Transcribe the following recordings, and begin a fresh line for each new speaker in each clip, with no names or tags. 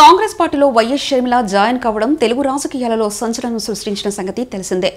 కాంగ్రెస్ పార్టీలో YS Sharmila join కావడం తెలుగు రాజకీయాలలో సంచలనం సృష్టించిన సంగతి తెలిసిందే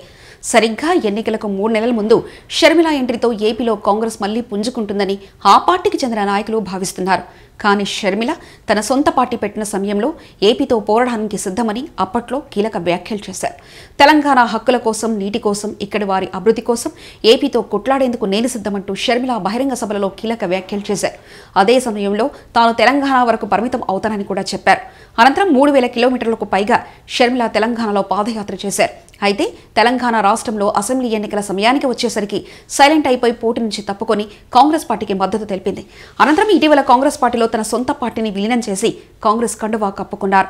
సరిగ్గా ఎన్నికలకు మూడు నెలల ముందు షర్మిల ఎంట్రీతో ఏపీలో కాంగ్రెస్ మళ్లీ పుంజుకుంటుందని ఆ పార్టీకి చెందిన నాయకులు భావిస్తున్నారు కానీ షర్మిల తన సొంత పార్టీ పెట్టిన సమయంలో ఏపీతో పోరాడానికి సిద్ధమని అప్పట్లో కీలక వ్యాఖ్యలు చేశారు తెలంగాణ హక్కుల కోసం నీటి కోసం ఇక్కడి వారి అభివృద్ధి కోసం ఏపీతో కొట్లాడేందుకు నేను సిద్ధమంటూ షర్మిల బహిరంగ సభలలో కీలక వ్యాఖ్యలు చేశారు అదే సమయంలో తాను తెలంగాణ వరకు పరిమితం అవుతానని కూడా చెప్పారు అనంతరం మూడు వేల కిలోమీటర్లకు పైగా షర్మిల తెలంగాణలో పాదయాత్ర చేశారు అయితే తెలంగాణ రాష్ట్రంలో అసెంబ్లీ ఎన్నికల సమయానికి వచ్చేసరికి సైలెంట్ అయిపోయి పోటీ నుంచి తప్పుకొని కాంగ్రెస్ పార్టీకి మద్దతు తెలిపింది అనంతరం ఇటీవల కాంగ్రెస్ పార్టీలో ఎన్నికల్లో తన సొంత పార్టీని విలీనం చేసి కాంగ్రెస్ కండువా కప్పుకున్నారు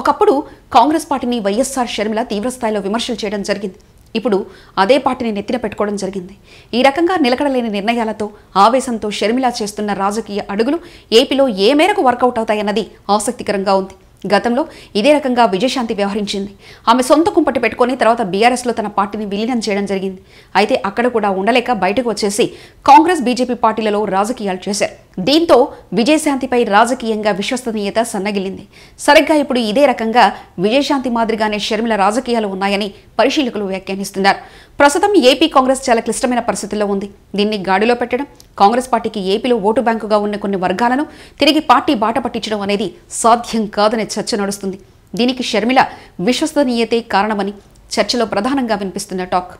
ఒకప్పుడు కాంగ్రెస్ పార్టీని వైఎస్ఆర్ షర్మిల తీవ్రస్థాయిలో విమర్శలు చేయడం జరిగింది ఇప్పుడు అదే పార్టీని నెత్తిన పెట్టుకోవడం జరిగింది ఈ రకంగా నిలకడలేని నిర్ణయాలతో ఆవేశంతో షర్మిల చేస్తున్న రాజకీయ అడుగులు ఏపీలో ఏ మేరకు వర్కౌట్ అవుతాయన్నది ఆసక్తికరంగా ఉంది గతంలో ఇదే రకంగా విజయశాంతి వ్యవహరించింది ఆమె సొంత కుంపటి పెట్టుకొని తర్వాత బీఆర్ఎస్లో తన పార్టీని విలీనం చేయడం జరిగింది అయితే అక్కడ కూడా ఉండలేక బయటకు వచ్చేసి కాంగ్రెస్ బీజేపీ పార్టీలలో రాజకీయాలు చేశారు దీంతో విజయశాంతిపై రాజకీయంగా విశ్వసనీయత సన్నగిలింది సరిగ్గా ఇప్పుడు ఇదే రకంగా విజయశాంతి మాదిరిగానే షర్మిల రాజకీయాలు ఉన్నాయని పరిశీలకులు వ్యాఖ్యానిస్తున్నారు ప్రస్తుతం ఏపీ కాంగ్రెస్ చాలా క్లిష్టమైన పరిస్థితుల్లో ఉంది దీన్ని గాడిలో పెట్టడం కాంగ్రెస్ పార్టీకి ఏపీలో ఓటు బ్యాంకుగా ఉన్న కొన్ని వర్గాలను తిరిగి పార్టీ బాట పట్టించడం అనేది సాధ్యం కాదనే చర్చ నడుస్తుంది దీనికి షర్మిల విశ్వసనీయతే కారణమని చర్చలో ప్రధానంగా వినిపిస్తున్న టాక్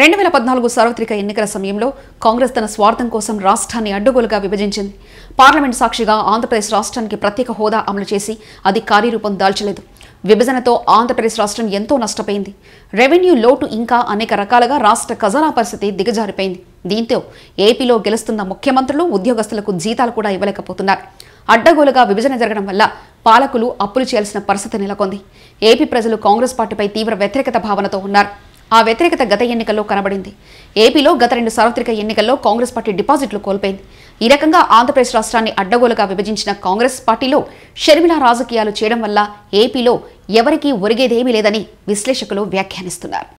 రెండు వేల పద్నాలుగు సార్వత్రిక ఎన్నికల సమయంలో కాంగ్రెస్ తన స్వార్థం కోసం రాష్ట్రాన్ని అడ్డగోలుగా విభజించింది పార్లమెంట్ సాక్షిగా ఆంధ్రప్రదేశ్ రాష్ట్రానికి ప్రత్యేక హోదా అమలు చేసి అది కార్యరూపం దాల్చలేదు విభజనతో ఆంధ్రప్రదేశ్ రాష్ట్రం ఎంతో నష్టపోయింది రెవెన్యూ లోటు ఇంకా అనేక రకాలుగా రాష్ట్ర ఖజానా పరిస్థితి దిగజారిపోయింది దీంతో ఏపీలో గెలుస్తున్న ముఖ్యమంత్రులు ఉద్యోగస్తులకు జీతాలు కూడా ఇవ్వలేకపోతున్నారు అడ్డగోలుగా విభజన జరగడం వల్ల పాలకులు అప్పులు చేయాల్సిన పరిస్థితి నెలకొంది ఏపీ ప్రజలు కాంగ్రెస్ పార్టీపై తీవ్ర వ్యతిరేకత భావనతో ఉన్నారు ఆ వ్యతిరేకత గత ఎన్నికల్లో కనబడింది ఏపీలో గత రెండు సార్వత్రిక ఎన్నికల్లో కాంగ్రెస్ పార్టీ డిపాజిట్లు కోల్పోయింది ఈ రకంగా ఆంధ్రప్రదేశ్ రాష్ట్రాన్ని అడ్డగోలుగా విభజించిన కాంగ్రెస్ పార్టీలో షర్మిల రాజకీయాలు చేయడం వల్ల ఏపీలో ఎవరికీ ఒరిగేదేమీ లేదని విశ్లేషకులు వ్యాఖ్యానిస్తున్నారు